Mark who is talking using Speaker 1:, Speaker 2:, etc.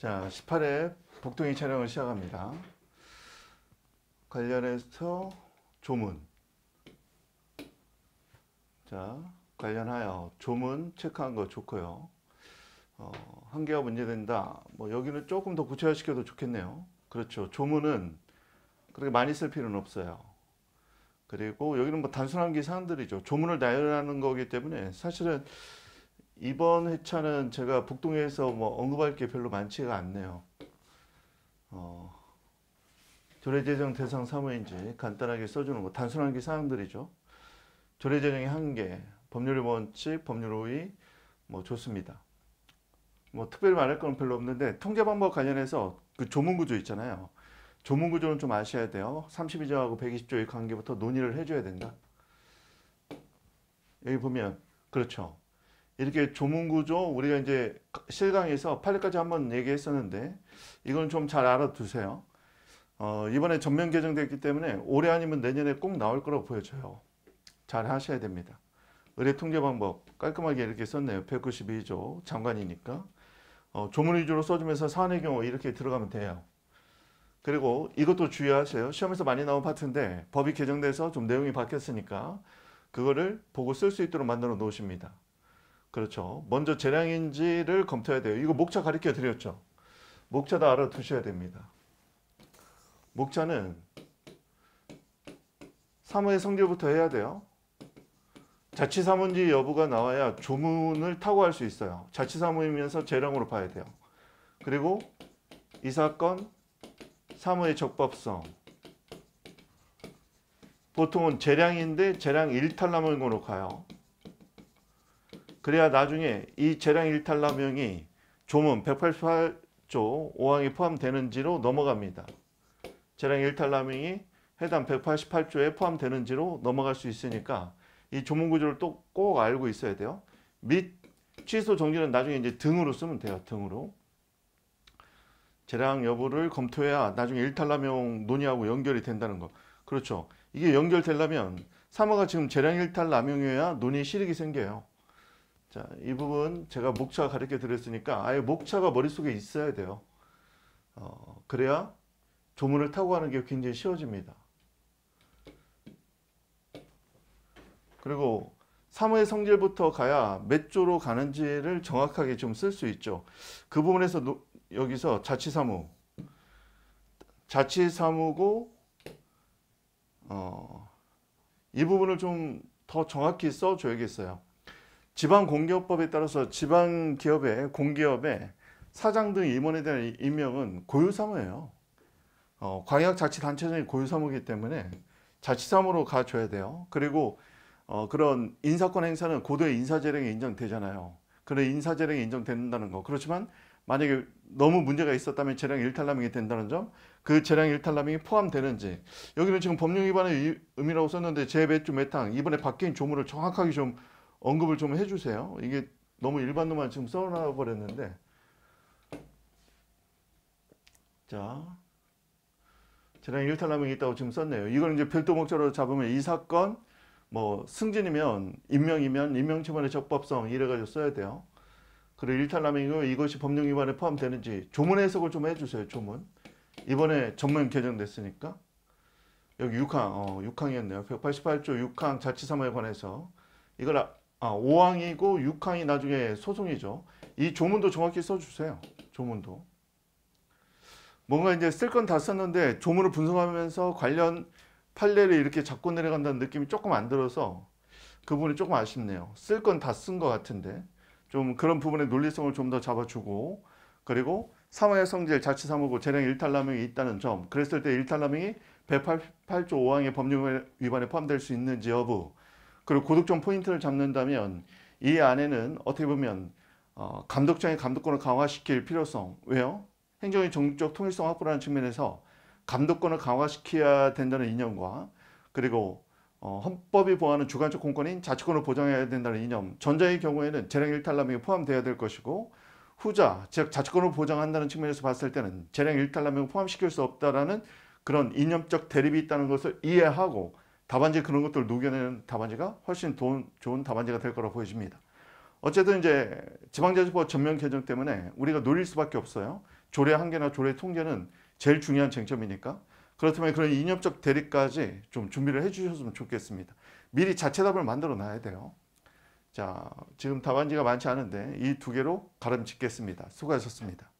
Speaker 1: 자, 18회 복동이 촬영을 시작합니다. 관련해서 조문. 자, 관련하여 조문 체크한 거 좋고요. 어, 한계가 문제된다. 뭐 여기는 조금 더 구체화시켜도 좋겠네요. 그렇죠. 조문은 그렇게 많이 쓸 필요는 없어요. 그리고 여기는 뭐 단순한 게 사항들이죠. 조문을 나열하는 거기 때문에 사실은 이번 회차는 제가 북동에서 뭐 언급할 게 별로 많지가 않네요. 어, 조례제정 대상 사무인지 간단하게 써주는 거 뭐 단순한 게 사항들이죠. 조례제정의 한계, 법률의 원칙, 법률 의뭐 좋습니다. 뭐 특별히 말할 건 별로 없는데 통제 방법 관련해서 그 조문구조 있잖아요. 조문구조는 좀 아셔야 돼요. 32조하고 120조의 관계부터 논의를 해줘야 된다. 여기 보면 그렇죠. 이렇게 조문구조 우리가 이제 실강에서 8일까지 한번 얘기했었는데 이건 좀 잘 알아두세요. 어, 이번에 전면 개정됐기 때문에 올해 아니면 내년에 꼭 나올 거라고 보여져요. 잘 하셔야 됩니다. 의뢰 통제 방법 깔끔하게 이렇게 썼네요. 192조 장관이니까 어, 조문 위주로 써주면서 사안의 경우 이렇게 들어가면 돼요. 그리고 이것도 주의하세요. 시험에서 많이 나온 파트인데 법이 개정돼서 좀 내용이 바뀌었으니까 그거를 보고 쓸 수 있도록 만들어 놓으십니다. 그렇죠. 먼저 재량인지를 검토해야 돼요. 이거 목차 가르쳐 드렸죠. 목차 다 알아두셔야 됩니다. 목차는 3호의 성질부터 해야 돼요. 자치사문지 여부가 나와야 조문을 타고할 수 있어요. 자치사문이면서 재량으로 봐야 돼요. 그리고 이 사건 3호의 적법성 보통은 재량인데 재량 일탈남을 고록하요 그래야 나중에 이 재량 일탈남용이 조문 188조 5항에 포함되는지로 넘어갑니다. 재량 일탈남용이 해당 188조에 포함되는지로 넘어갈 수 있으니까 이 조문 구조를 또 꼭 알고 있어야 돼요. 및 취소 정지는 나중에 이제 등으로 쓰면 돼요. 등으로. 재량 여부를 검토해야 나중에 일탈남용 논의하고 연결이 된다는 거. 그렇죠. 이게 연결되려면 3호가 지금 재량 일탈 남용이어야 논의 실익이 생겨요. 자, 이 부분 제가 목차 가르쳐 드렸으니까 아예 목차가 머릿속에 있어야 돼요. 어, 그래야 조문을 타고 가는 게 굉장히 쉬워집니다. 그리고 사무의 성질부터 가야 몇 조로 가는지를 정확하게 좀 쓸 수 있죠. 그 부분에서 노, 여기서 자치사무 자치사무고 어, 이 부분을 좀 더 정확히 써줘야겠어요. 지방공기업법에 따라서 지방기업의 공기업의 사장 등 임원에 대한 임명은 고유사무예요. 어, 광역자치단체장이 고유사무이기 때문에 자치사무로 가줘야 돼요. 그리고 어, 그런 인사권 행사는 고도의 인사재량이 인정되잖아요. 그런 인사재량이 인정된다는 거. 그렇지만 만약에 너무 문제가 있었다면 재량 일탈라밍이 된다는 점, 그 재량 일탈라밍이 포함되는지 여기는 지금 법령 위반의 의미라고 썼는데 제배주 메탕 이번에 바뀐 조문을 정확하게 좀 언급을 좀 해주세요. 이게 너무 일반도만 지금 써놔버렸는데 자 재량 일탈남용이 있다고 지금 썼네요. 이걸 이제 별도 목적으로 잡으면 이 사건 뭐 승진이면 임명이면 임명체만의 적법성 이래가지고 써야 돼요. 그리고 일탈남용이 이것이 법령 위반에 포함되는지 조문 해석을 좀 해주세요. 조문 이번에 전면 개정됐으니까 여기 6항 어, 6항이었네요. 188조 6항 자치사무에 관해서 이걸 아, 아, 5항이고 6항이 나중에 소송이죠. 이 조문도 정확히 써주세요. 조문도. 뭔가 이제 쓸 건 다 썼는데 조문을 분석하면서 관련 판례를 이렇게 잡고 내려간다는 느낌이 조금 안 들어서 그 부분이 조금 아쉽네요. 쓸 건 다 쓴 것 같은데 좀 그런 부분의 논리성을 좀 더 잡아주고 그리고 사망의 성질, 자치사무고, 재량 일탈남용이 있다는 점 그랬을 때 일탈남용이 188조 5항의 법률 위반에 포함될 수 있는지 여부 그리고 고득점 포인트를 잡는다면 이 안에는 어떻게 보면 어, 감독장의 감독권을 강화시킬 필요성 왜요? 행정의 정적 통일성 확보라는 측면에서 감독권을 강화시켜야 된다는 이념과 그리고 어, 헌법이 보하는 호 주관적 공권인 자치권을 보장해야 된다는 이념 전자의 경우에는 재량 일탈남용이 포함되어야 될 것이고 후자 즉 자치권을 보장한다는 측면에서 봤을 때는 재량 일탈남용 포함시킬 수 없다라는 그런 이념적 대립이 있다는 것을 이해하고 답안지 그런 것들 녹여내는 답안지가 훨씬 돈, 좋은 답안지가 될 거라고 보여집니다. 어쨌든 이제 지방자치법 전면 개정 때문에 우리가 노릴 수밖에 없어요. 조례 한개나 조례 통제는 제일 중요한 쟁점이니까 그렇다면 그런 이념적 대립까지 좀 준비를 해주셨으면 좋겠습니다. 미리 자체답을 만들어 놔야 돼요. 자, 지금 답안지가 많지 않은데 이 두 개로 가름 짓겠습니다. 수고하셨습니다.